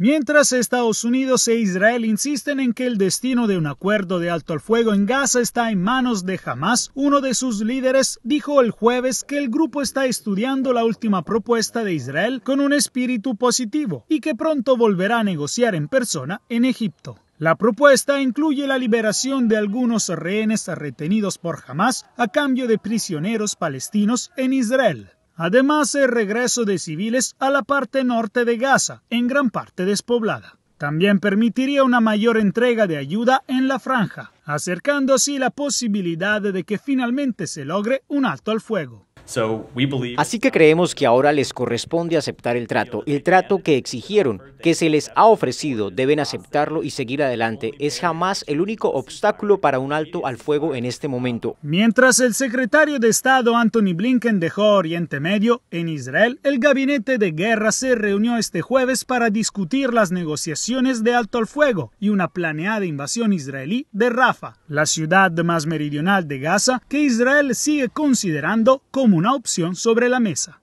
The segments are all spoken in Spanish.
Mientras Estados Unidos e Israel insisten en que el destino de un acuerdo de alto al fuego en Gaza está en manos de Hamas, uno de sus líderes dijo el jueves que el grupo está estudiando la última propuesta de Israel con un espíritu positivo y que pronto volverá a negociar en persona en Egipto. La propuesta incluye la liberación de algunos rehenes retenidos por Hamas a cambio de prisioneros palestinos en Israel. Además, el regreso de civiles a la parte norte de Gaza, en gran parte despoblada. También permitiría una mayor entrega de ayuda en la franja, acercando así la posibilidad de que finalmente se logre un alto al fuego. Así que creemos que ahora les corresponde aceptar el trato. El trato que exigieron, que se les ha ofrecido, deben aceptarlo y seguir adelante. Es jamás el único obstáculo para un alto al fuego en este momento. Mientras el secretario de Estado Anthony Blinken dejó Oriente Medio, en Israel el gabinete de guerra se reunió este jueves para discutir las negociaciones de alto al fuego y una planeada invasión israelí de Rafa, la ciudad más meridional de Gaza que Israel sigue considerando como una opción sobre la mesa.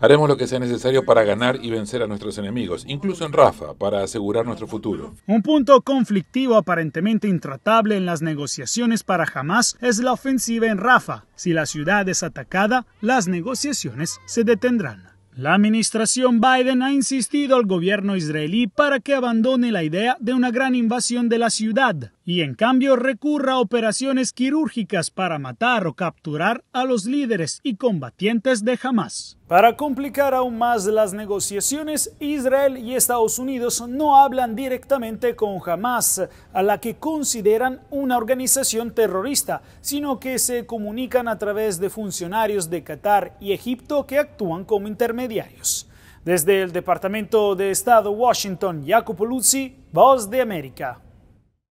Haremos lo que sea necesario para ganar y vencer a nuestros enemigos, incluso en Rafa, para asegurar nuestro futuro. Un punto conflictivo aparentemente intratable en las negociaciones para Hamas es la ofensiva en Rafa. Si la ciudad es atacada, las negociaciones se detendrán. La administración Biden ha insistido al gobierno israelí para que abandone la idea de una gran invasión de la ciudad y en cambio recurra a operaciones quirúrgicas para matar o capturar a los líderes y combatientes de Hamas. Para complicar aún más las negociaciones, Israel y Estados Unidos no hablan directamente con Hamas, a la que consideran una organización terrorista, sino que se comunican a través de funcionarios de Qatar y Egipto que actúan como intermediarios diarios. Desde el Departamento de Estado, Washington, Jacopo Luzzi, Voz de América.